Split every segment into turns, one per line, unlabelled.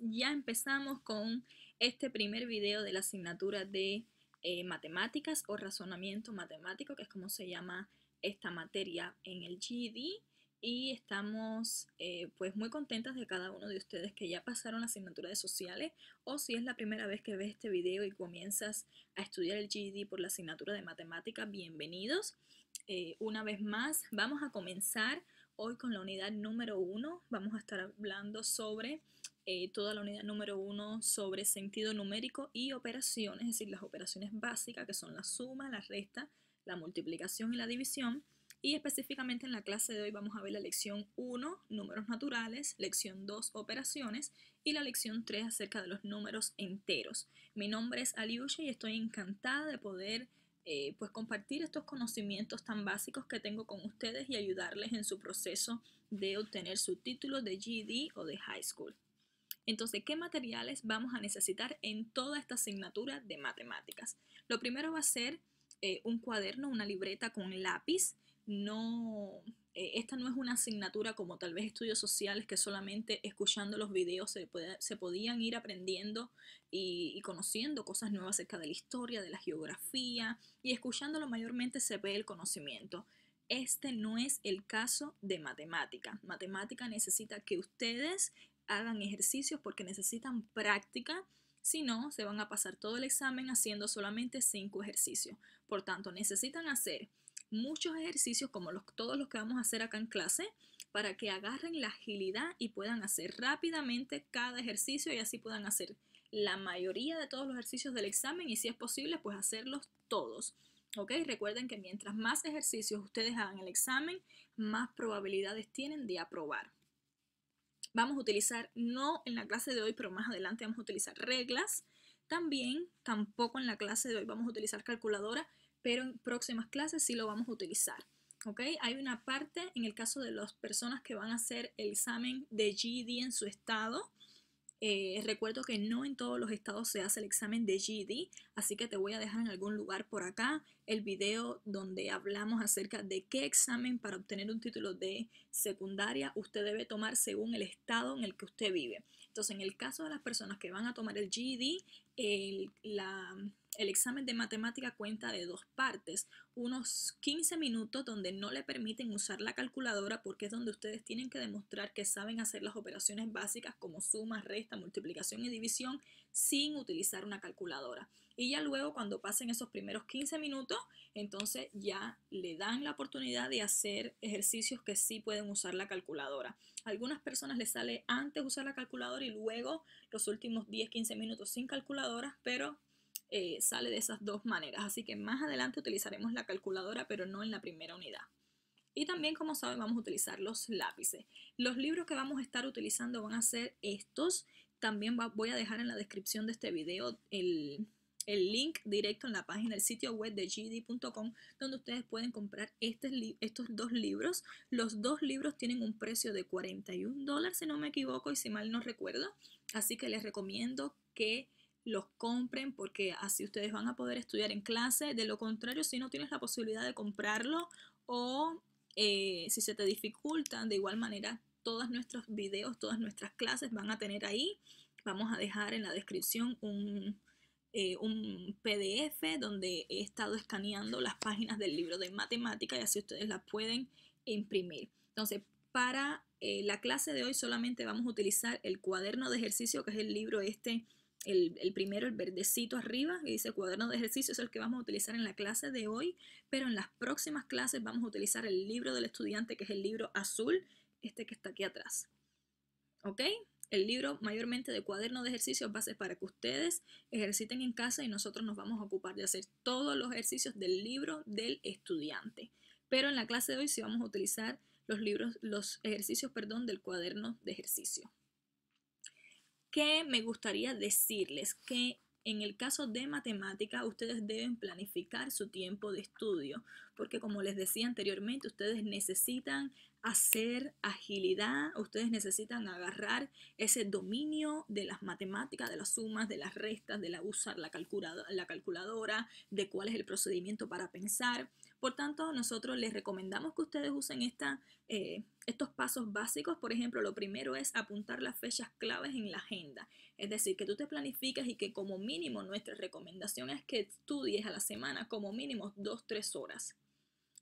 ya empezamos con este primer video de la asignatura de eh, matemáticas o razonamiento matemático, que es como se llama esta materia en el GED Y estamos eh, pues muy contentas de cada uno de ustedes que ya pasaron la asignatura de sociales o si es la primera vez que ves este video y comienzas a estudiar el GED por la asignatura de matemáticas, bienvenidos. Eh, una vez más, vamos a comenzar hoy con la unidad número uno. Vamos a estar hablando sobre eh, toda la unidad número 1 sobre sentido numérico y operaciones, es decir, las operaciones básicas que son la suma, la resta, la multiplicación y la división. Y específicamente en la clase de hoy vamos a ver la lección 1, números naturales, lección 2, operaciones y la lección 3 acerca de los números enteros. Mi nombre es Aliusha y estoy encantada de poder eh, pues compartir estos conocimientos tan básicos que tengo con ustedes y ayudarles en su proceso de obtener su título de GED o de High School. Entonces, ¿qué materiales vamos a necesitar en toda esta asignatura de matemáticas? Lo primero va a ser eh, un cuaderno, una libreta con lápiz. No, eh, esta no es una asignatura como tal vez estudios sociales que solamente escuchando los videos se, podían ir aprendiendo y, y conociendo cosas nuevas acerca de la historia, de la geografía y escuchándolo mayormente se ve el conocimiento. Este no es el caso de matemática. Matemática necesita que ustedes hagan ejercicios porque necesitan práctica, si no, se van a pasar todo el examen haciendo solamente cinco ejercicios. Por tanto, necesitan hacer muchos ejercicios como los, todos los que vamos a hacer acá en clase para que agarren la agilidad y puedan hacer rápidamente cada ejercicio y así puedan hacer la mayoría de todos los ejercicios del examen y si es posible pues hacerlos todos. ¿Ok? Recuerden que mientras más ejercicios ustedes hagan el examen, más probabilidades tienen de aprobar. Vamos a utilizar, no en la clase de hoy, pero más adelante vamos a utilizar reglas. También, tampoco en la clase de hoy vamos a utilizar calculadora, pero en próximas clases sí lo vamos a utilizar. ¿ok? Hay una parte en el caso de las personas que van a hacer el examen de GED en su estado, eh, recuerdo que no en todos los estados se hace el examen de GED, así que te voy a dejar en algún lugar por acá el video donde hablamos acerca de qué examen para obtener un título de secundaria usted debe tomar según el estado en el que usted vive. Entonces, en el caso de las personas que van a tomar el GED, la el examen de matemática cuenta de dos partes, unos 15 minutos donde no le permiten usar la calculadora porque es donde ustedes tienen que demostrar que saben hacer las operaciones básicas como suma, resta, multiplicación y división sin utilizar una calculadora. Y ya luego cuando pasen esos primeros 15 minutos, entonces ya le dan la oportunidad de hacer ejercicios que sí pueden usar la calculadora. A algunas personas les sale antes usar la calculadora y luego los últimos 10-15 minutos sin calculadora, pero eh, sale de esas dos maneras. Así que más adelante utilizaremos la calculadora, pero no en la primera unidad. Y también, como saben, vamos a utilizar los lápices. Los libros que vamos a estar utilizando van a ser estos. También voy a dejar en la descripción de este video el, link directo en la página del sitio web de gd.com donde ustedes pueden comprar este estos dos libros. Los dos libros tienen un precio de 41 dólares, si no me equivoco y si mal no recuerdo. Así que les recomiendo que los compren porque así ustedes van a poder estudiar en clase. De lo contrario, si no tienes la posibilidad de comprarlo o eh, si se te dificultan, de igual manera, todos nuestros videos, todas nuestras clases van a tener ahí. Vamos a dejar en la descripción un, eh, PDF donde he estado escaneando las páginas del libro de matemática y así ustedes las pueden imprimir. Entonces, para eh, la clase de hoy solamente vamos a utilizar el cuaderno de ejercicio, que es el libro este el, primero, el verdecito arriba, que dice cuaderno de ejercicio, es el que vamos a utilizar en la clase de hoy, pero en las próximas clases vamos a utilizar el libro del estudiante, que es el libro azul, este que está aquí atrás. ¿Ok? El libro mayormente de cuaderno de ejercicios va a ser para que ustedes ejerciten en casa y nosotros nos vamos a ocupar de hacer todos los ejercicios del libro del estudiante. Pero en la clase de hoy sí vamos a utilizar los libros, los ejercicios, perdón, del cuaderno de ejercicio que me gustaría decirles que en el caso de matemática, ustedes deben planificar su tiempo de estudio, porque como les decía anteriormente, ustedes necesitan hacer agilidad, ustedes necesitan agarrar ese dominio de las matemáticas, de las sumas, de las restas, de la usar la, la calculadora, de cuál es el procedimiento para pensar. Por tanto, nosotros les recomendamos que ustedes usen esta eh, estos pasos básicos, por ejemplo, lo primero es apuntar las fechas claves en la agenda. Es decir, que tú te planificas y que como mínimo nuestra recomendación es que estudies a la semana como mínimo dos, tres horas.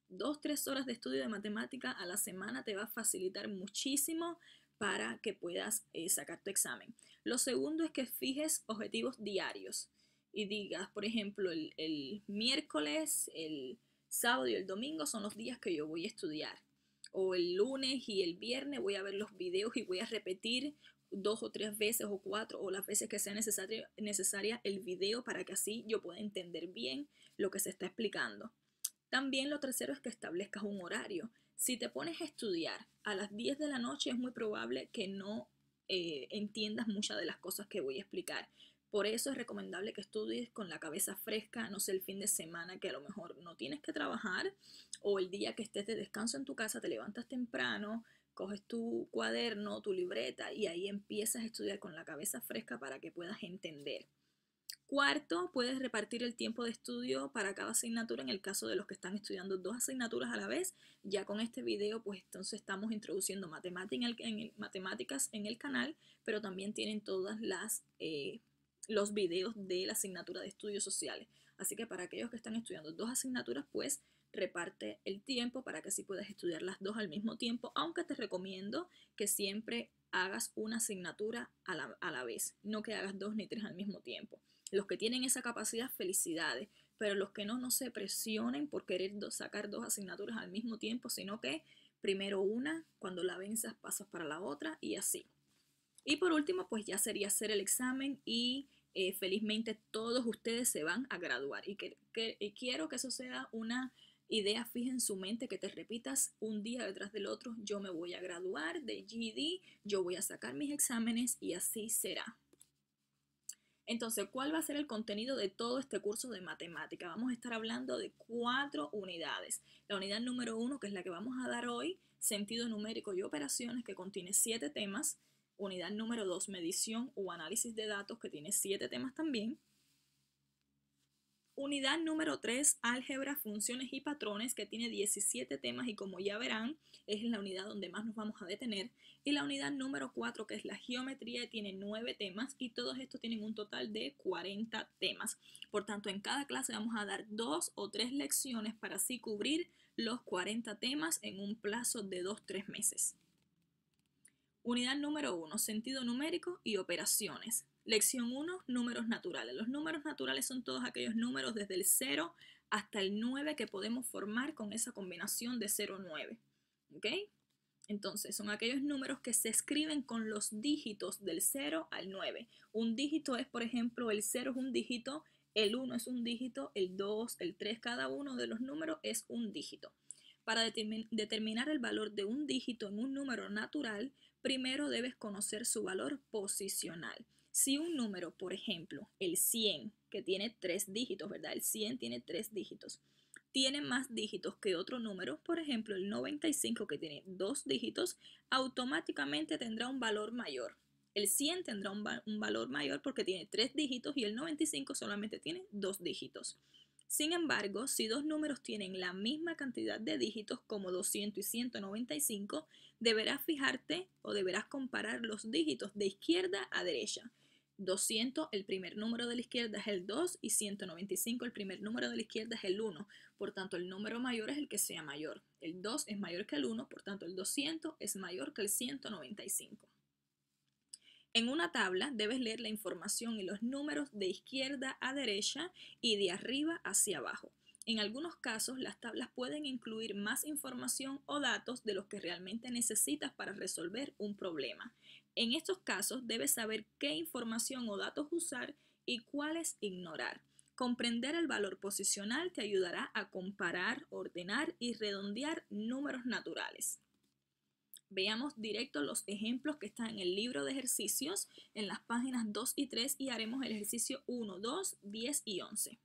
Dos, tres horas de estudio de matemática a la semana te va a facilitar muchísimo para que puedas eh, sacar tu examen. Lo segundo es que fijes objetivos diarios y digas, por ejemplo, el miércoles, el sábado y el domingo son los días que yo voy a estudiar o el lunes y el viernes voy a ver los videos y voy a repetir dos o tres veces o cuatro o las veces que sea necesario, necesaria el video para que así yo pueda entender bien lo que se está explicando. También lo tercero es que establezcas un horario. Si te pones a estudiar a las 10 de la noche es muy probable que no eh, entiendas muchas de las cosas que voy a explicar. Por eso es recomendable que estudies con la cabeza fresca, no sé, el fin de semana que a lo mejor no tienes que trabajar o el día que estés de descanso en tu casa, te levantas temprano, coges tu cuaderno, tu libreta y ahí empiezas a estudiar con la cabeza fresca para que puedas entender. Cuarto, puedes repartir el tiempo de estudio para cada asignatura en el caso de los que están estudiando dos asignaturas a la vez. Ya con este video, pues entonces estamos introduciendo en matemáticas en el canal, pero también tienen todas las eh, los videos de la asignatura de estudios sociales. Así que para aquellos que están estudiando dos asignaturas, pues reparte el tiempo para que así puedas estudiar las dos al mismo tiempo, aunque te recomiendo que siempre hagas una asignatura a la, vez, no que hagas dos ni tres al mismo tiempo. Los que tienen esa capacidad, felicidades, pero los que no, no se presionen por querer sacar dos asignaturas al mismo tiempo, sino que primero una, cuando la venzas pasas para la otra y así. Y por último, pues ya sería hacer el examen y eh, felizmente todos ustedes se van a graduar. Y, que, quiero que eso sea una idea fija en su mente que te repitas un día detrás del otro, yo me voy a graduar de GD, e yo voy a sacar mis exámenes y así será. Entonces, ¿cuál va a ser el contenido de todo este curso de matemática? Vamos a estar hablando de cuatro unidades. La unidad número uno, que es la que vamos a dar hoy, sentido numérico y operaciones, que contiene siete temas. Unidad número 2, medición o análisis de datos, que tiene 7 temas también. Unidad número 3, álgebra, funciones y patrones, que tiene 17 temas y como ya verán, es la unidad donde más nos vamos a detener. Y la unidad número 4, que es la geometría, tiene 9 temas y todos estos tienen un total de 40 temas. Por tanto, en cada clase vamos a dar dos o tres lecciones para así cubrir los 40 temas en un plazo de 2-3 meses. Unidad número 1, sentido numérico y operaciones. Lección 1, números naturales. Los números naturales son todos aquellos números desde el 0 hasta el 9 que podemos formar con esa combinación de 0 9. Entonces, son aquellos números que se escriben con los dígitos del 0 al 9. Un dígito es, por ejemplo, el 0 es un dígito, el 1 es un dígito, el 2, el 3, cada uno de los números es un dígito. Para determinar el valor de un dígito en un número natural, primero debes conocer su valor posicional. Si un número, por ejemplo, el 100, que tiene tres dígitos, ¿verdad? El 100 tiene tres dígitos, tiene más dígitos que otro número, por ejemplo, el 95 que tiene dos dígitos, automáticamente tendrá un valor mayor. El 100 tendrá un, un valor mayor porque tiene tres dígitos y el 95 solamente tiene dos dígitos. Sin embargo, si dos números tienen la misma cantidad de dígitos como 200 y 195, deberás fijarte o deberás comparar los dígitos de izquierda a derecha. 200, el primer número de la izquierda es el 2 y 195, el primer número de la izquierda es el 1. Por tanto, el número mayor es el que sea mayor. El 2 es mayor que el 1, por tanto, el 200 es mayor que el 195. En una tabla debes leer la información y los números de izquierda a derecha y de arriba hacia abajo. En algunos casos, las tablas pueden incluir más información o datos de los que realmente necesitas para resolver un problema. En estos casos, debes saber qué información o datos usar y cuáles ignorar. Comprender el valor posicional te ayudará a comparar, ordenar y redondear números naturales. Veamos directo los ejemplos que están en el libro de ejercicios, en las páginas 2 y 3, y haremos el ejercicio 1, 2, 10 y 11.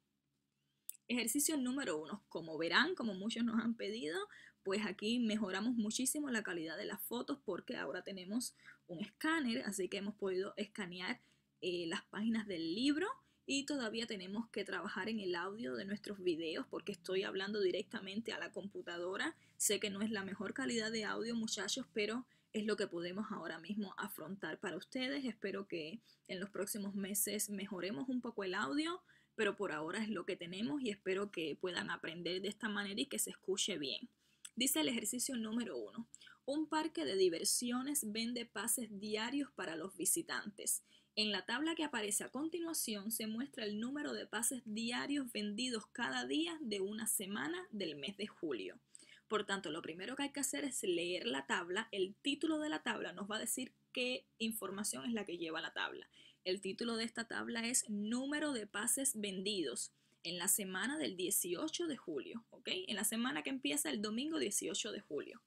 Ejercicio número 1. Como verán, como muchos nos han pedido, pues aquí mejoramos muchísimo la calidad de las fotos porque ahora tenemos un escáner, así que hemos podido escanear eh, las páginas del libro y todavía tenemos que trabajar en el audio de nuestros videos porque estoy hablando directamente a la computadora. Sé que no es la mejor calidad de audio muchachos, pero es lo que podemos ahora mismo afrontar para ustedes. Espero que en los próximos meses mejoremos un poco el audio, pero por ahora es lo que tenemos y espero que puedan aprender de esta manera y que se escuche bien. Dice el ejercicio número uno, un parque de diversiones vende pases diarios para los visitantes. En la tabla que aparece a continuación se muestra el número de pases diarios vendidos cada día de una semana del mes de julio. Por tanto, lo primero que hay que hacer es leer la tabla. El título de la tabla nos va a decir qué información es la que lleva la tabla. El título de esta tabla es número de pases vendidos en la semana del 18 de julio, En la semana que empieza el domingo 18 de julio.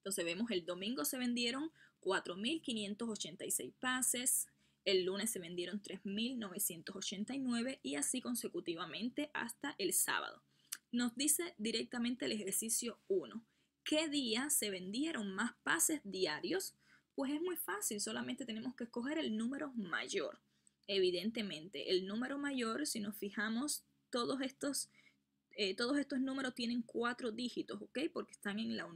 Entonces vemos el domingo se vendieron 4.586 pases, el lunes se vendieron 3.989 y así consecutivamente hasta el sábado. Nos dice directamente el ejercicio 1. ¿Qué día se vendieron más pases diarios? Pues es muy fácil, solamente tenemos que escoger el número mayor. Evidentemente, el número mayor, si nos fijamos, todos estos, eh, todos estos números tienen cuatro dígitos, ¿ok? Porque están en la,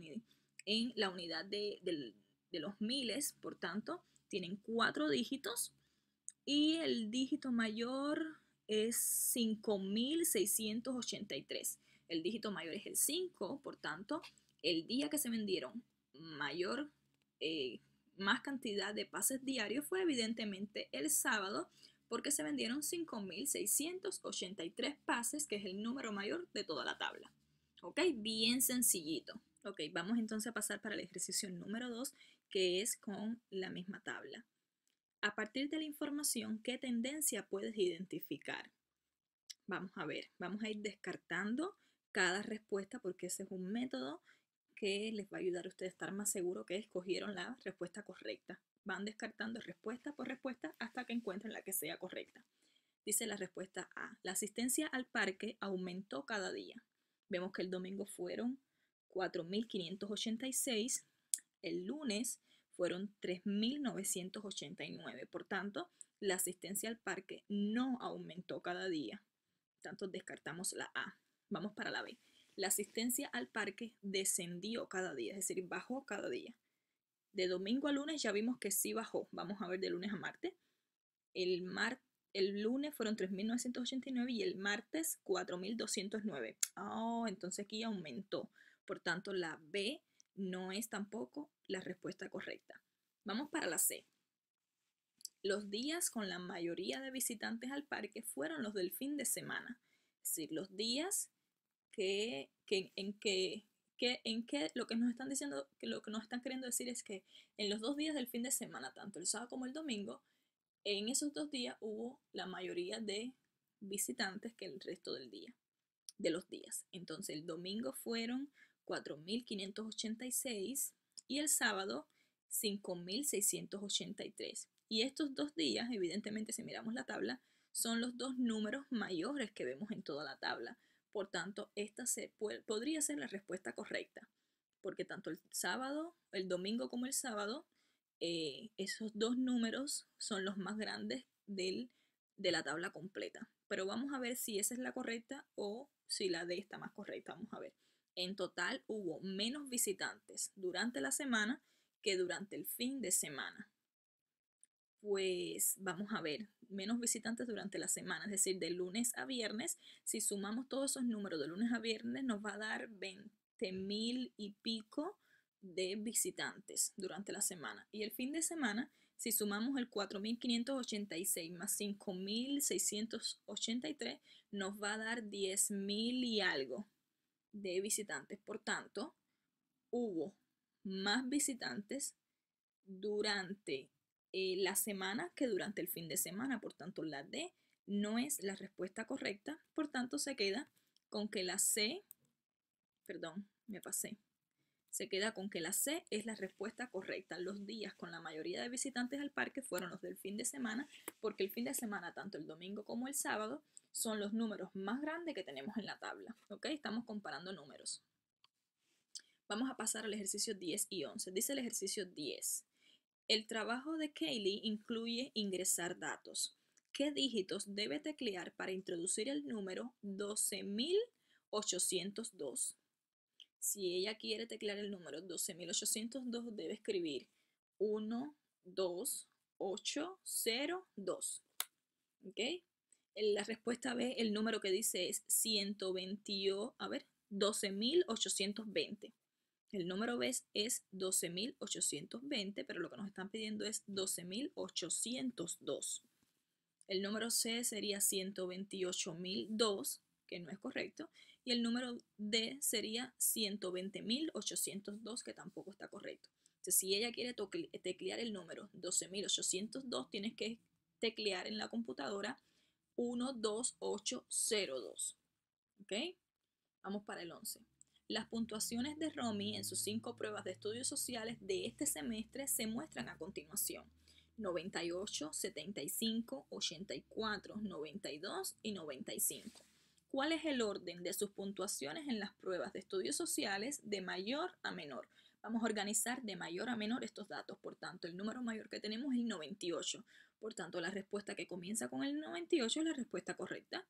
en la unidad del. de, de los miles, por tanto, tienen cuatro dígitos y el dígito mayor es 5683. El dígito mayor es el 5, por tanto, el día que se vendieron mayor, eh, más cantidad de pases diarios fue evidentemente el sábado, porque se vendieron 5.683 pases, que es el número mayor de toda la tabla. ¿Ok? Bien sencillito. Ok, vamos entonces a pasar para el ejercicio número 2, que es con la misma tabla. A partir de la información, ¿qué tendencia puedes identificar? Vamos a ver, vamos a ir descartando cada respuesta porque ese es un método que les va a ayudar a ustedes a estar más seguro que escogieron la respuesta correcta. Van descartando respuesta por respuesta hasta que encuentren la que sea correcta. Dice la respuesta A. La asistencia al parque aumentó cada día. Vemos que el domingo fueron 4.586, el lunes fueron 3.989. Por tanto, la asistencia al parque no aumentó cada día. tanto, descartamos la A. Vamos para la B. La asistencia al parque descendió cada día, es decir, bajó cada día. De domingo a lunes ya vimos que sí bajó. Vamos a ver de lunes a martes. El, mar, el lunes fueron 3.989 y el martes 4.209. Oh, entonces aquí aumentó. Por tanto, la B no es tampoco la respuesta correcta. Vamos para la C. Los días con la mayoría de visitantes al parque fueron los del fin de semana, es decir, los días que, en que, en qué lo que nos están diciendo, que lo que nos están queriendo decir es que en los dos días del fin de semana, tanto el sábado como el domingo, en esos dos días hubo la mayoría de visitantes que el resto del día, de los días. Entonces el domingo fueron 4.586 y el sábado 5.683. Y estos dos días, evidentemente si miramos la tabla, son los dos números mayores que vemos en toda la tabla. Por tanto, esta se podría ser la respuesta correcta, porque tanto el sábado, el domingo como el sábado, eh, esos dos números son los más grandes de la tabla completa. Pero vamos a ver si esa es la correcta o si la de esta más correcta. Vamos a ver. En total hubo menos visitantes durante la semana que durante el fin de semana. Pues vamos a ver, menos visitantes durante la semana, es decir, de lunes a viernes. Si sumamos todos esos números de lunes a viernes, nos va a dar 20 mil y pico de visitantes durante la semana. Y el fin de semana, si sumamos el 4.586 más 5.683, nos va a dar 10.000 y algo de visitantes. Por tanto, hubo más visitantes durante eh, la semana que durante el fin de semana. Por tanto, la D no es la respuesta correcta. Por tanto, se queda con que la C, perdón, me pasé se queda con que la C es la respuesta correcta. Los días con la mayoría de visitantes al parque fueron los del fin de semana, porque el fin de semana, tanto el domingo como el sábado, son los números más grandes que tenemos en la tabla. Estamos comparando números. Vamos a pasar al ejercicio 10 y 11. Dice el ejercicio 10. El trabajo de Kaylee incluye ingresar datos. ¿Qué dígitos debe teclear para introducir el número 12.802? Si ella quiere teclear el número 12802, debe escribir 12802. ¿Ok? En la respuesta B, el número que dice es 122. a ver, 12820. El número B es 12.820, pero lo que nos están pidiendo es 12.802. El número C sería 128.002, que no es correcto y el número D sería 120.802, que tampoco está correcto. Entonces, si ella quiere teclear el número 12.802, tienes que teclear en la computadora 12802. ¿Ok? Vamos para el 11. Las puntuaciones de Romy en sus cinco pruebas de estudios sociales de este semestre se muestran a continuación. 98, 75, 84, 92 y 95 cuál es el orden de sus puntuaciones en las pruebas de estudios sociales de mayor a menor. Vamos a organizar de mayor a menor estos datos, por tanto, el número mayor que tenemos es el 98. Por tanto, la respuesta que comienza con el 98 es la respuesta correcta.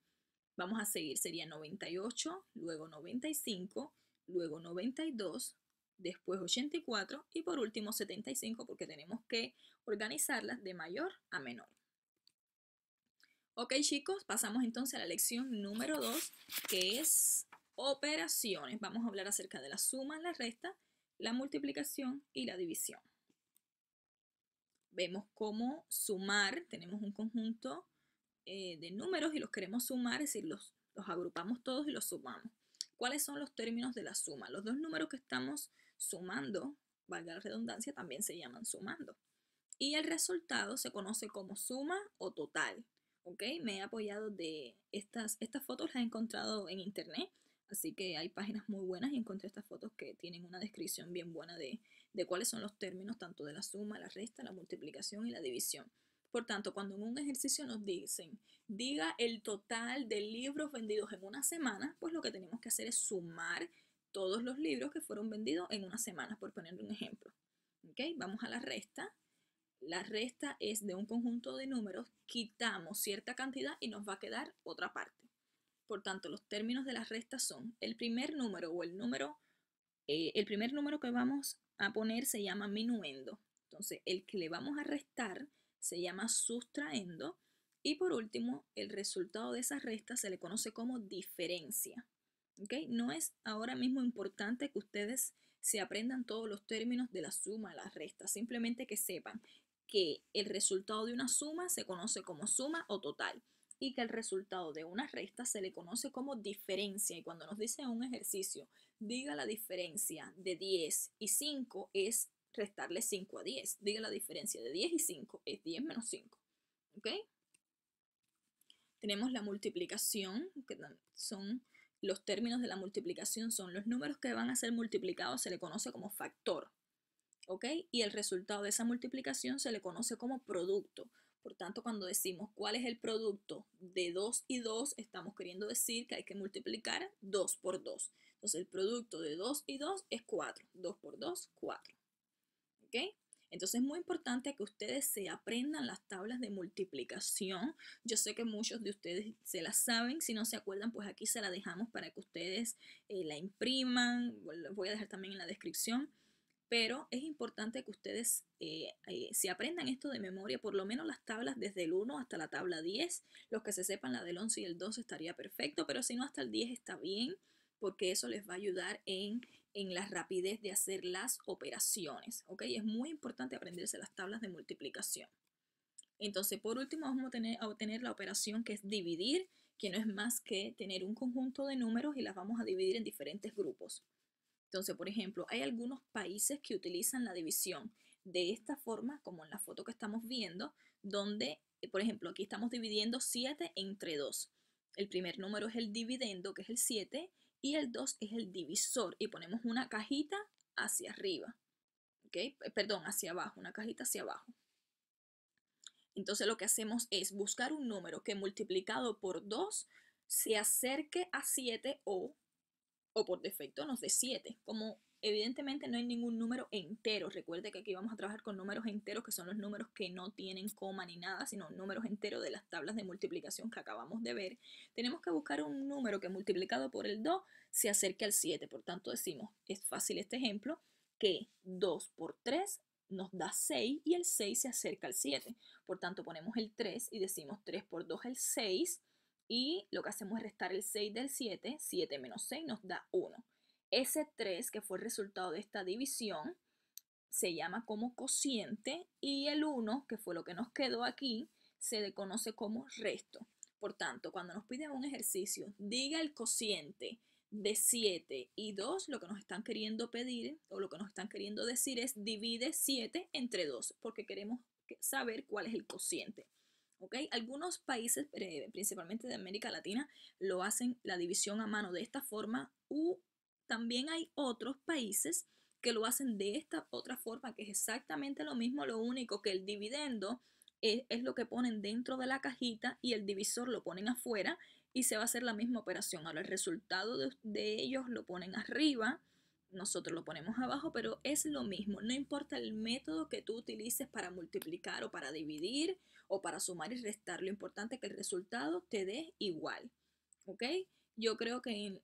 Vamos a seguir, sería 98, luego 95, luego 92, después 84 y por último 75 porque tenemos que organizarlas de mayor a menor. Ok chicos, pasamos entonces a la lección número 2, que es operaciones. Vamos a hablar acerca de la suma, la resta, la multiplicación y la división. Vemos cómo sumar, tenemos un conjunto eh, de números y los queremos sumar, es decir, los, los agrupamos todos y los sumamos. ¿Cuáles son los términos de la suma? Los dos números que estamos sumando, valga la redundancia, también se llaman sumando. Y el resultado se conoce como suma o total. ¿ok? Me he apoyado de estas, estas fotos las he encontrado en internet, así que hay páginas muy buenas y encontré estas fotos que tienen una descripción bien buena de, de cuáles son los términos tanto de la suma, la resta, la multiplicación y la división. Por tanto, cuando en un ejercicio nos dicen, diga el total de libros vendidos en una semana, pues lo que tenemos que hacer es sumar todos los libros que fueron vendidos en una semana, por poner un ejemplo. ¿Ok? Vamos a la resta la resta es de un conjunto de números, quitamos cierta cantidad y nos va a quedar otra parte. Por tanto, los términos de las restas son el primer número o el número, eh, el primer número que vamos a poner se llama minuendo. Entonces, el que le vamos a restar se llama sustraendo. Y por último, el resultado de esa resta se le conoce como diferencia. ¿Okay? No es ahora mismo importante que ustedes se aprendan todos los términos de la suma, la resta, simplemente que sepan que el resultado de una suma se conoce como suma o total y que el resultado de una resta se le conoce como diferencia. Y cuando nos dice un ejercicio, diga la diferencia de 10 y 5 es restarle 5 a 10. Diga la diferencia de 10 y 5 es 10 menos 5. Tenemos la multiplicación, que son los términos de la multiplicación, son los números que van a ser multiplicados, se le conoce como factor. ¿ok? Y el resultado de esa multiplicación se le conoce como producto. Por tanto, cuando decimos cuál es el producto de 2 y 2, estamos queriendo decir que hay que multiplicar 2 por 2. Entonces, el producto de 2 y 2 es 4. 2 por 2, 4. ¿Ok? Entonces es muy importante que ustedes se aprendan las tablas de multiplicación. Yo sé que muchos de ustedes se las saben. Si no se acuerdan, pues aquí se la dejamos para que ustedes eh, la impriman. Voy a dejar también en la descripción pero es importante que ustedes eh, eh, se aprendan esto de memoria, por lo menos las tablas desde el 1 hasta la tabla 10. Los que se sepan la del 11 y el 12 estaría perfecto, pero si no, hasta el 10 está bien, porque eso les va a ayudar en, la rapidez de hacer las operaciones. Es muy importante aprenderse las tablas de multiplicación. Entonces, por último, vamos a a obtener la operación que es dividir, que no es más que tener un conjunto de números y las vamos a dividir en diferentes grupos. Entonces, por ejemplo, hay algunos países que utilizan la división de esta forma, como en la foto que estamos viendo, donde, por ejemplo, aquí estamos dividiendo 7 entre 2. El primer número es el dividendo, que es el 7, y el 2 es el divisor, y ponemos una cajita hacia arriba, eh, perdón, hacia abajo, una cajita hacia abajo. Entonces lo que hacemos es buscar un número que multiplicado por 2 se acerque a 7 o o por defecto nos dé 7. Como evidentemente no hay ningún número entero, recuerde que aquí vamos a trabajar con números enteros, que son los números que no tienen coma ni nada, sino números enteros de las tablas de multiplicación que acabamos de ver, tenemos que buscar un número que multiplicado por el 2 se acerque al 7. Por tanto decimos, es fácil este ejemplo, que 2 por 3 nos da 6 y el 6 se acerca al 7. Por tanto ponemos el 3 y decimos 3 por 2 es el 6 y lo que hacemos es restar el 6 del 7. 7 menos 6 nos da 1. Ese 3, que fue el resultado de esta división, se llama como cociente. Y el 1, que fue lo que nos quedó aquí, se conoce como resto. Por tanto, cuando nos piden un ejercicio, diga el cociente de 7 y 2, lo que nos están queriendo pedir o lo que nos están queriendo decir es divide 7 entre 2, porque queremos saber cuál es el cociente. ¿ok? Algunos países, eh, principalmente de América Latina, lo hacen la división a mano de esta forma u también hay otros países que lo hacen de esta otra forma, que es exactamente lo mismo, lo único que el dividendo e-, es, lo que ponen dentro de la cajita y el divisor lo ponen afuera y se va a hacer la misma operación. Ahora el resultado de ellos lo ponen arriba nosotros lo ponemos abajo, pero es lo mismo. No importa el método que tú utilices para multiplicar o para dividir o para sumar y restar. Lo importante es que el resultado te dé igual. ¿Ok? Yo creo que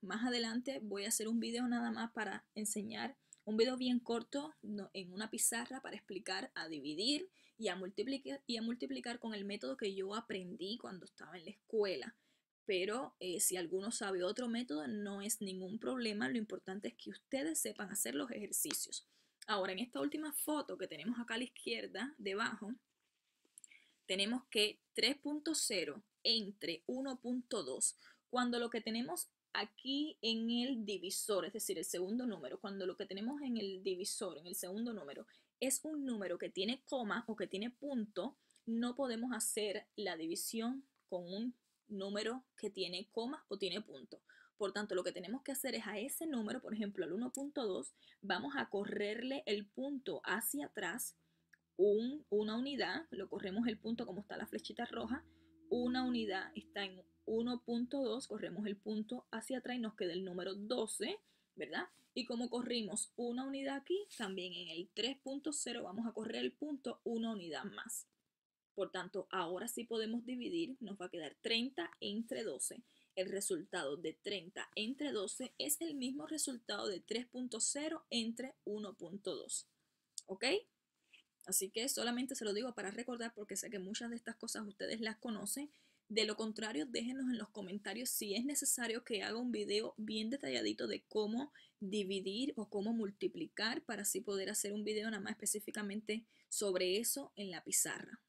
más adelante voy a hacer un video nada más para enseñar, un video bien corto en una pizarra para explicar a dividir y y a multiplicar con el método que yo aprendí cuando estaba en la escuela pero eh, si alguno sabe otro método, no es ningún problema. Lo importante es que ustedes sepan hacer los ejercicios. Ahora, en esta última foto que tenemos acá a la izquierda, debajo, tenemos que 3.0 entre 1.2, cuando lo que tenemos aquí en el divisor, es decir, el segundo número, cuando lo que tenemos en el divisor, en el segundo número, es un número que tiene coma o que tiene punto, no podemos hacer la división con un número que tiene comas o tiene punto. Por tanto, lo que tenemos que hacer es a ese número, por ejemplo, al 1.2, vamos a correrle el punto hacia atrás una unidad, lo corremos el punto como está la flechita roja, una unidad está en 1.2, corremos el punto hacia atrás y nos queda el número 12, ¿verdad? Y como corrimos una unidad aquí, también en el 3.0 vamos a correr el punto una unidad más. Por tanto, ahora sí podemos dividir, nos va a quedar 30 entre 12. El resultado de 30 entre 12 es el mismo resultado de 3.0 entre 1.2. ¿Ok? Así que solamente se lo digo para recordar porque sé que muchas de estas cosas ustedes las conocen. De lo contrario, déjenos en los comentarios si es necesario que haga un video bien detalladito de cómo dividir o cómo multiplicar para así poder hacer un video nada más específicamente sobre eso en la pizarra.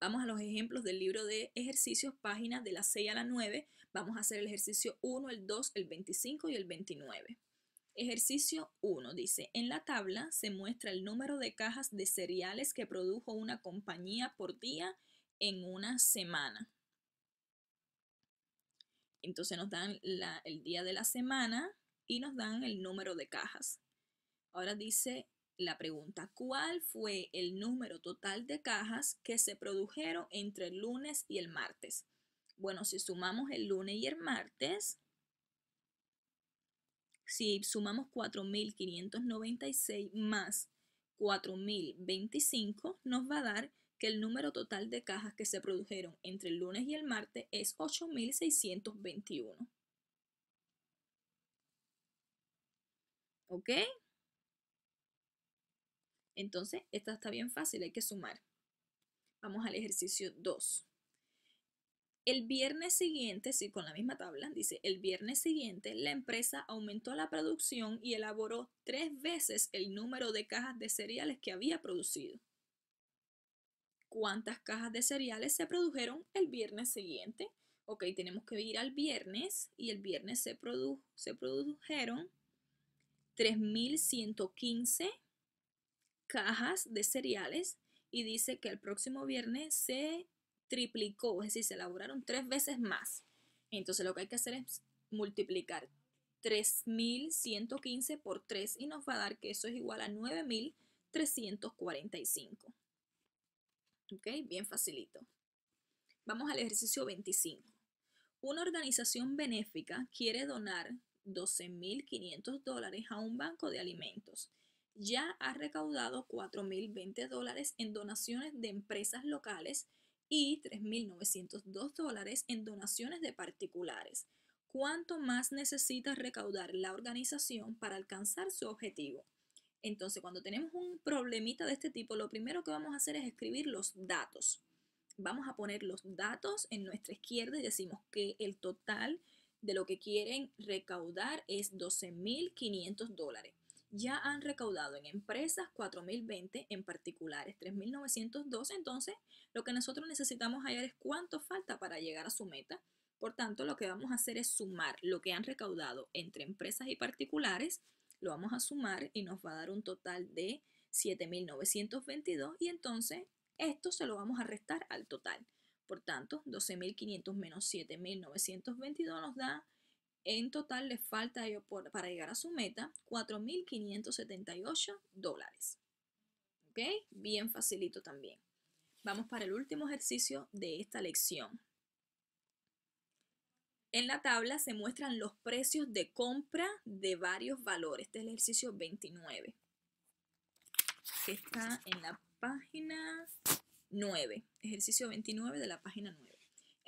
Vamos a los ejemplos del libro de ejercicios, páginas de la 6 a la 9. Vamos a hacer el ejercicio 1, el 2, el 25 y el 29. Ejercicio 1 dice, en la tabla se muestra el número de cajas de cereales que produjo una compañía por día en una semana. Entonces nos dan el día de la semana y nos dan el número de cajas. Ahora dice la pregunta, ¿cuál fue el número total de cajas que se produjeron entre el lunes y el martes? Bueno, si sumamos el lunes y el martes, si sumamos 4.596 más 4.025, nos va a dar que el número total de cajas que se produjeron entre el lunes y el martes es 8.621. ¿Ok? Entonces, esta está bien fácil, hay que sumar. Vamos al ejercicio 2. El viernes siguiente, sí, con la misma tabla, dice, el viernes siguiente la empresa aumentó la producción y elaboró tres veces el número de cajas de cereales que había producido. ¿Cuántas cajas de cereales se produjeron el viernes siguiente? Ok, tenemos que ir al viernes y el viernes se, produ se produjeron 3.115 cajas de cereales y dice que el próximo viernes se triplicó, es decir, se elaboraron tres veces más. Entonces lo que hay que hacer es multiplicar 3115 por 3 y nos va a dar que eso es igual a 9345. ¿Ok? Bien facilito. Vamos al ejercicio 25. Una organización benéfica quiere donar 12.500 dólares a un banco de alimentos ya ha recaudado 4.020 dólares en donaciones de empresas locales y 3.902 dólares en donaciones de particulares. ¿Cuánto más necesita recaudar la organización para alcanzar su objetivo? Entonces, cuando tenemos un problemita de este tipo, lo primero que vamos a hacer es escribir los datos. Vamos a poner los datos en nuestra izquierda y decimos que el total de lo que quieren recaudar es 12.500 dólares ya han recaudado en empresas 4.020, en particulares 3.902. Entonces, lo que nosotros necesitamos hallar es cuánto falta para llegar a su meta. Por tanto, lo que vamos a hacer es sumar lo que han recaudado entre empresas y particulares, lo vamos a sumar y nos va a dar un total de 7.922 y entonces esto se lo vamos a restar al total. Por tanto, 12.500 menos 7.922 nos da en total le falta para llegar a su meta 4.578 dólares. ¿Ok? Bien facilito también. Vamos para el último ejercicio de esta lección. En la tabla se muestran los precios de compra de varios valores. Este es el ejercicio 29, que está en la página 9, ejercicio 29 de la página 9.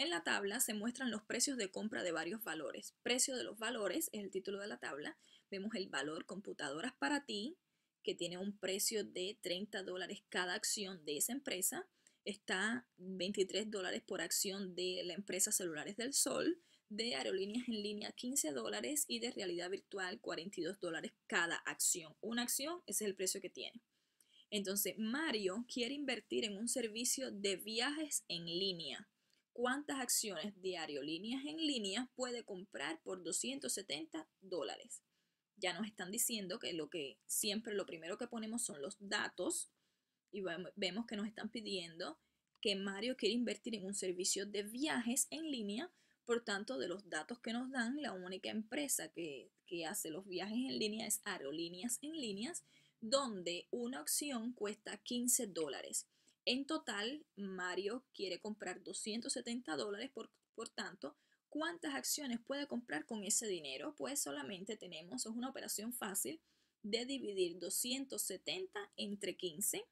En la tabla se muestran los precios de compra de varios valores. Precio de los valores es el título de la tabla. Vemos el valor computadoras para ti, que tiene un precio de 30 dólares cada acción de esa empresa. Está 23 dólares por acción de la empresa Celulares del Sol, de aerolíneas en línea 15 dólares y de realidad virtual 42 dólares cada acción. Una acción, ese es el precio que tiene. Entonces, Mario quiere invertir en un servicio de viajes en línea cuántas acciones de aerolíneas en línea puede comprar por 270 dólares. Ya nos están diciendo que lo que siempre lo primero que ponemos son los datos y vemos que nos están pidiendo que Mario quiere invertir en un servicio de viajes en línea. Por tanto, de los datos que nos dan, la única empresa que, que hace los viajes en línea es Aerolíneas en líneas, donde una opción cuesta 15 dólares. En total, Mario quiere comprar 270 dólares, por, tanto, ¿cuántas acciones puede comprar con ese dinero? Pues solamente tenemos, es una operación fácil de dividir 270 entre 15.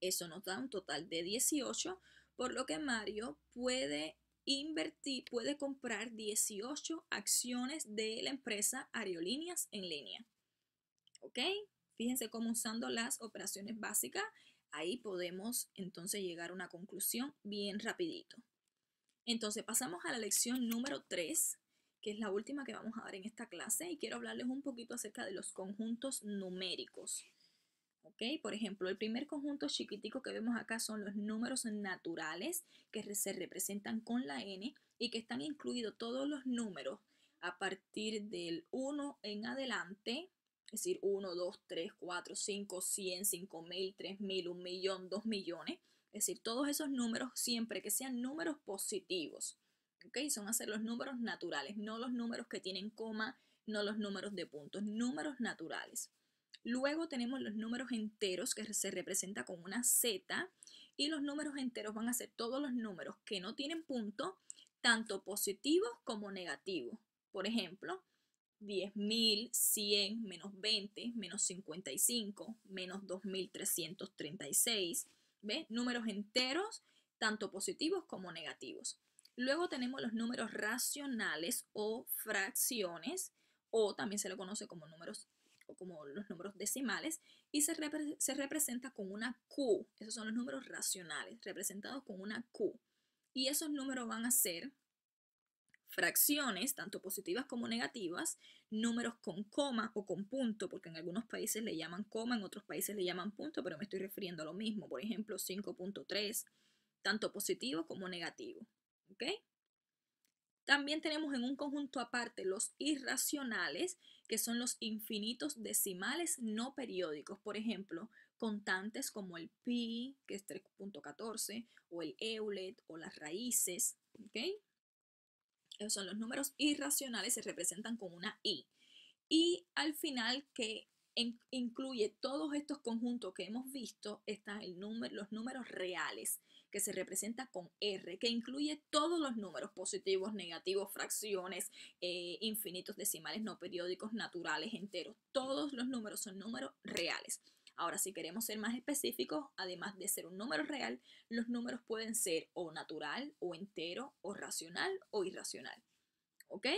Eso nos da un total de 18, por lo que Mario puede invertir, puede comprar 18 acciones de la empresa Aerolíneas en línea. ¿Ok? Fíjense cómo usando las operaciones básicas Ahí podemos entonces llegar a una conclusión bien rapidito. Entonces pasamos a la lección número 3, que es la última que vamos a dar en esta clase y quiero hablarles un poquito acerca de los conjuntos numéricos. ¿Ok? Por ejemplo, el primer conjunto chiquitico que vemos acá son los números naturales que se representan con la n y que están incluidos todos los números a partir del 1 en adelante es decir, 1, 2, 3, 4, 5, 100, cinco mil, tres mil, 1 millón, 2 millones. Es decir, todos esos números siempre que sean números positivos. ¿Ok? Son hacer los números naturales, no los números que tienen coma, no los números de puntos, números naturales. Luego tenemos los números enteros que se representa con una Z y los números enteros van a ser todos los números que no tienen punto, tanto positivos como negativos. Por ejemplo, 10.100 menos 20, menos 55, menos 2.336. ¿Ves? Números enteros, tanto positivos como negativos. Luego tenemos los números racionales o fracciones, o también se lo conoce como números o como los números decimales, y se, se representa con una Q. Esos son los números racionales, representados con una Q. Y esos números van a ser fracciones, tanto positivas como negativas, números con coma o con punto, porque en algunos países le llaman coma, en otros países le llaman punto, pero me estoy refiriendo a lo mismo, por ejemplo 5.3, tanto positivo como negativo. También tenemos en un conjunto aparte los irracionales, que son los infinitos decimales no periódicos, por ejemplo, contantes como el pi, que es 3.14, o el eulet, o las raíces, ¿ok? son los números irracionales, se representan con una I. Y al final, que incluye todos estos conjuntos que hemos visto, están el número, los números reales, que se representa con R, que incluye todos los números positivos, negativos, fracciones, eh, infinitos, decimales, no periódicos, naturales, enteros. Todos los números son números reales. Ahora, si queremos ser más específicos, además de ser un número real, los números pueden ser o natural, o entero, o racional, o irracional. ¿Ok?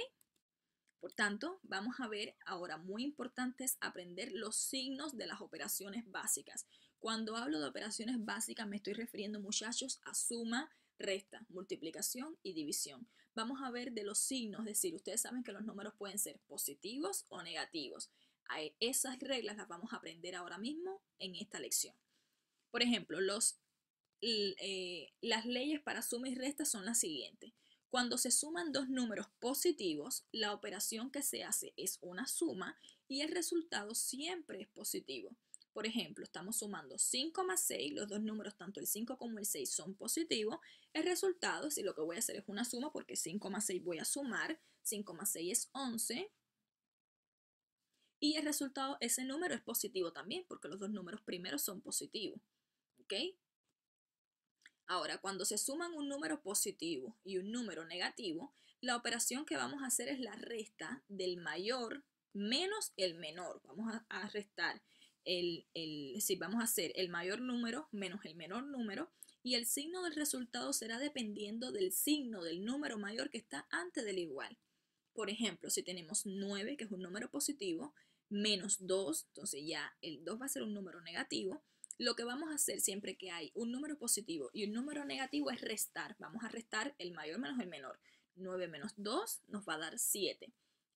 Por tanto, vamos a ver ahora muy importante es aprender los signos de las operaciones básicas. Cuando hablo de operaciones básicas me estoy refiriendo, muchachos, a suma, resta, multiplicación y división. Vamos a ver de los signos, es decir, ustedes saben que los números pueden ser positivos o negativos. Eh, esas reglas las vamos a aprender ahora mismo en esta lección. Por ejemplo, los, eh, las leyes para suma y resta son las siguientes. Cuando se suman dos números positivos, la operación que se hace es una suma y el resultado siempre es positivo. Por ejemplo, estamos sumando 5 más 6, los dos números, tanto el 5 como el 6, son positivos. El resultado, si lo que voy a hacer es una suma, porque 5 más 6 voy a sumar, 5 más 6 es 11, y el resultado, ese número es positivo también, porque los dos números primeros son positivos. ¿Ok? Ahora, cuando se suman un número positivo y un número negativo, la operación que vamos a hacer es la resta del mayor menos el menor. Vamos a, restar el, el vamos a hacer el mayor número menos el menor número y el signo del resultado será dependiendo del signo del número mayor que está antes del igual. Por ejemplo, si tenemos 9, que es un número positivo, menos 2, entonces ya el 2 va a ser un número negativo. Lo que vamos a hacer siempre que hay un número positivo y un número negativo es restar. Vamos a restar el mayor menos el menor. 9 menos 2 nos va a dar 7.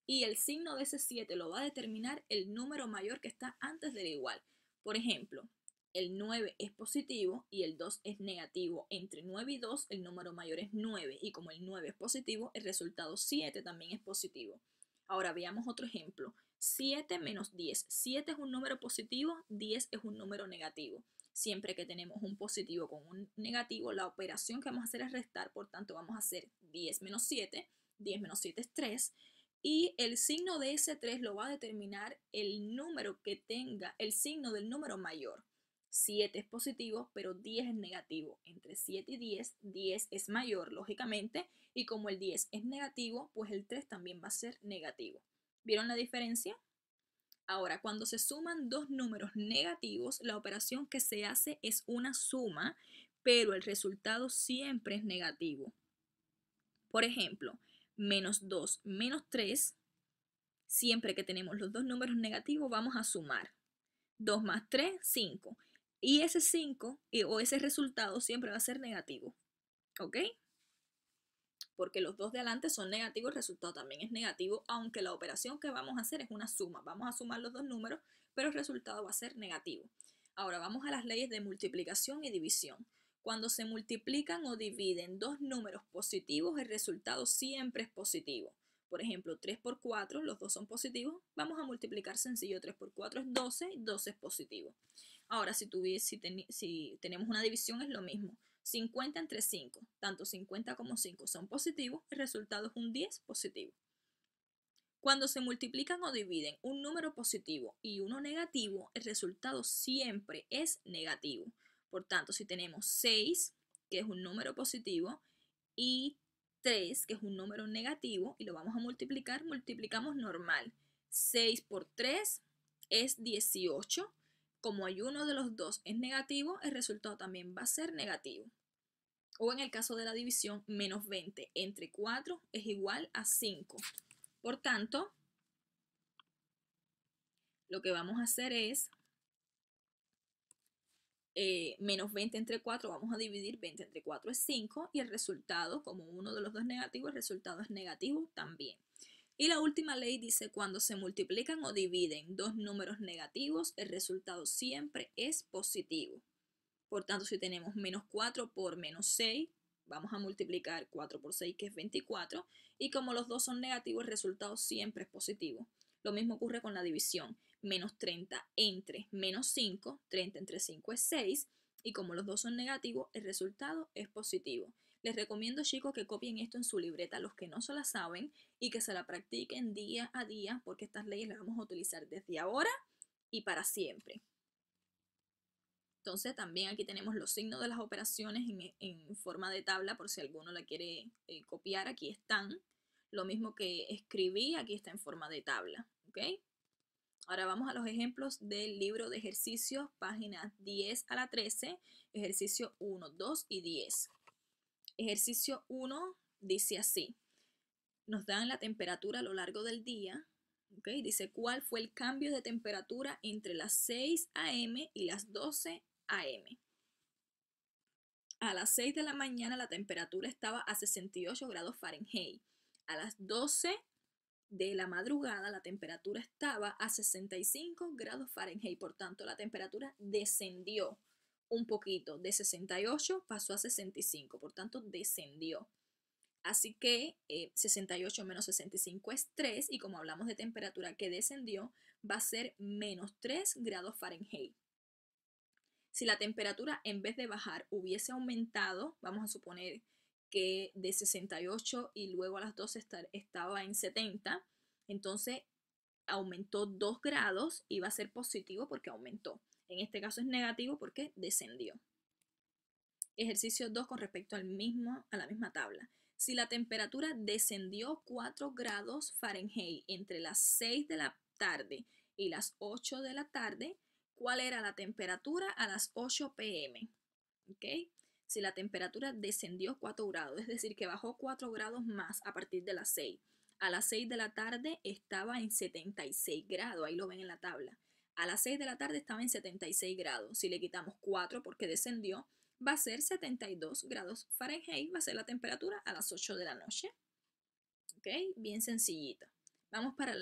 Y el signo de ese 7 lo va a determinar el número mayor que está antes del igual. Por ejemplo, el 9 es positivo y el 2 es negativo. Entre 9 y 2 el número mayor es 9 y como el 9 es positivo, el resultado 7 también es positivo. Ahora veamos otro ejemplo. 7 menos 10. 7 es un número positivo, 10 es un número negativo. Siempre que tenemos un positivo con un negativo, la operación que vamos a hacer es restar, por tanto vamos a hacer 10 menos 7, 10 menos 7 es 3, y el signo de ese 3 lo va a determinar el número que tenga, el signo del número mayor. 7 es positivo, pero 10 es negativo. Entre 7 y 10, 10 es mayor, lógicamente, y como el 10 es negativo, pues el 3 también va a ser negativo. ¿Vieron la diferencia? Ahora, cuando se suman dos números negativos, la operación que se hace es una suma, pero el resultado siempre es negativo. Por ejemplo, menos 2 menos 3, siempre que tenemos los dos números negativos vamos a sumar. 2 más 3, 5. Y ese 5 eh, o ese resultado siempre va a ser negativo. ¿Ok? porque los dos de adelante son negativos, el resultado también es negativo, aunque la operación que vamos a hacer es una suma. Vamos a sumar los dos números, pero el resultado va a ser negativo. Ahora vamos a las leyes de multiplicación y división. Cuando se multiplican o dividen dos números positivos, el resultado siempre es positivo. Por ejemplo, 3 por 4, los dos son positivos, vamos a multiplicar sencillo, 3 por 4 es 12, 12 es positivo. Ahora, si, si tenemos una división es lo mismo. 50 entre 5, tanto 50 como 5 son positivos, el resultado es un 10 positivo. Cuando se multiplican o dividen un número positivo y uno negativo, el resultado siempre es negativo. Por tanto, si tenemos 6, que es un número positivo, y 3, que es un número negativo, y lo vamos a multiplicar, multiplicamos normal. 6 por 3 es 18 como hay uno de los dos es negativo, el resultado también va a ser negativo. O en el caso de la división, menos 20 entre 4 es igual a 5. Por tanto, lo que vamos a hacer es eh, menos 20 entre 4, vamos a dividir 20 entre 4 es 5 y el resultado, como uno de los dos es negativo, el resultado es negativo también. Y la última ley dice, cuando se multiplican o dividen dos números negativos, el resultado siempre es positivo. Por tanto, si tenemos menos 4 por menos 6, vamos a multiplicar 4 por 6, que es 24, y como los dos son negativos, el resultado siempre es positivo. Lo mismo ocurre con la división. Menos 30 entre menos 5, 30 entre 5 es 6, y como los dos son negativos, el resultado es positivo. Les recomiendo chicos que copien esto en su libreta, los que no se la saben, y que se la practiquen día a día porque estas leyes las vamos a utilizar desde ahora y para siempre. Entonces también aquí tenemos los signos de las operaciones en, forma de tabla por si alguno la quiere eh, copiar, aquí están. Lo mismo que escribí, aquí está en forma de tabla. Ahora vamos a los ejemplos del libro de ejercicios, páginas 10 a la 13, ejercicio 1, 2 y 10. Ejercicio 1 dice así. Nos dan la temperatura a lo largo del día. Dice cuál fue el cambio de temperatura entre las 6 a.m. y las 12 a.m. A las 6 de la mañana la temperatura estaba a 68 grados Fahrenheit. A las 12 de la madrugada la temperatura estaba a 65 grados Fahrenheit. Por tanto, la temperatura descendió un poquito, de 68 pasó a 65, por tanto descendió. Así que 68 eh, menos 65 es 3 y como hablamos de temperatura que descendió, va a ser menos 3 grados Fahrenheit. Si la temperatura en vez de bajar hubiese aumentado, vamos a suponer que de 68 y luego a las 12 estaba en 70, entonces aumentó 2 grados y va a ser positivo porque aumentó. En este caso es negativo porque descendió. Ejercicio 2 con respecto al mismo, a la misma tabla. Si la temperatura descendió 4 grados Fahrenheit entre las 6 de la tarde y las 8 de la tarde, ¿cuál era la temperatura a las 8 pm? Si la temperatura descendió 4 grados, es decir, que bajó 4 grados más a partir de las 6. A las 6 de la tarde estaba en 76 grados, ahí lo ven en la tabla a las 6 de la tarde estaba en 76 grados. Si le quitamos 4 porque descendió, va a ser 72 grados Fahrenheit, va a ser la temperatura a las 8 de la noche. ¿Ok? Bien sencillito. Vamos para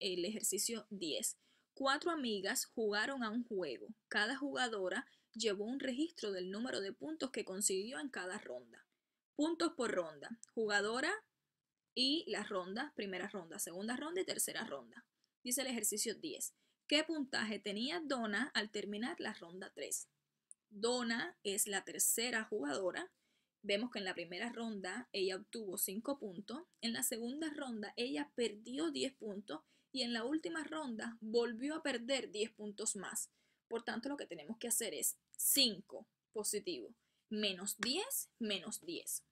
el ejercicio 10. Cuatro amigas jugaron a un juego. Cada jugadora llevó un registro del número de puntos que consiguió en cada ronda. Puntos por ronda. Jugadora y las rondas, primera ronda, segunda ronda y tercera ronda. Dice el ejercicio 10. ¿Qué puntaje tenía Donna al terminar la ronda 3? Donna es la tercera jugadora. Vemos que en la primera ronda ella obtuvo 5 puntos, en la segunda ronda ella perdió 10 puntos y en la última ronda volvió a perder 10 puntos más. Por tanto, lo que tenemos que hacer es 5 positivo, menos 10, menos 10.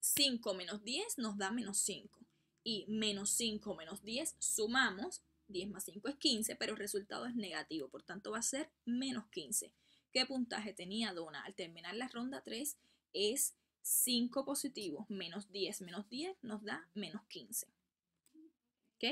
5 menos 10 nos da menos 5 y menos 5 menos 10 sumamos 10 más 5 es 15, pero el resultado es negativo, por tanto va a ser menos 15. ¿Qué puntaje tenía Dona Al terminar la ronda 3 es 5 positivos, menos 10, menos 10 nos da menos 15. ¿Ok?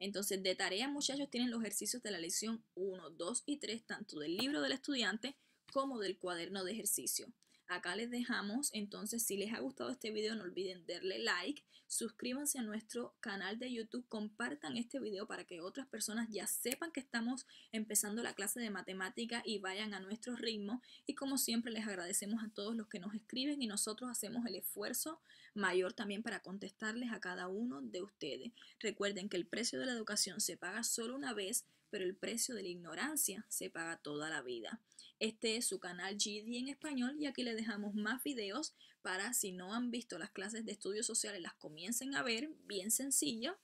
Entonces, de tarea, muchachos, tienen los ejercicios de la lección 1, 2 y 3, tanto del libro del estudiante como del cuaderno de ejercicio acá les dejamos. Entonces, si les ha gustado este video, no olviden darle like, suscríbanse a nuestro canal de YouTube, compartan este video para que otras personas ya sepan que estamos empezando la clase de matemática y vayan a nuestro ritmo. Y como siempre, les agradecemos a todos los que nos escriben y nosotros hacemos el esfuerzo mayor también para contestarles a cada uno de ustedes. Recuerden que el precio de la educación se paga solo una vez, pero el precio de la ignorancia se paga toda la vida. Este es su canal GD en español y aquí le dejamos más videos para si no han visto las clases de estudios sociales, las comiencen a ver, bien sencillo.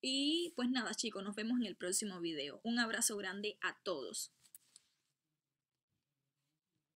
Y pues nada chicos, nos vemos en el próximo video. Un abrazo grande a todos.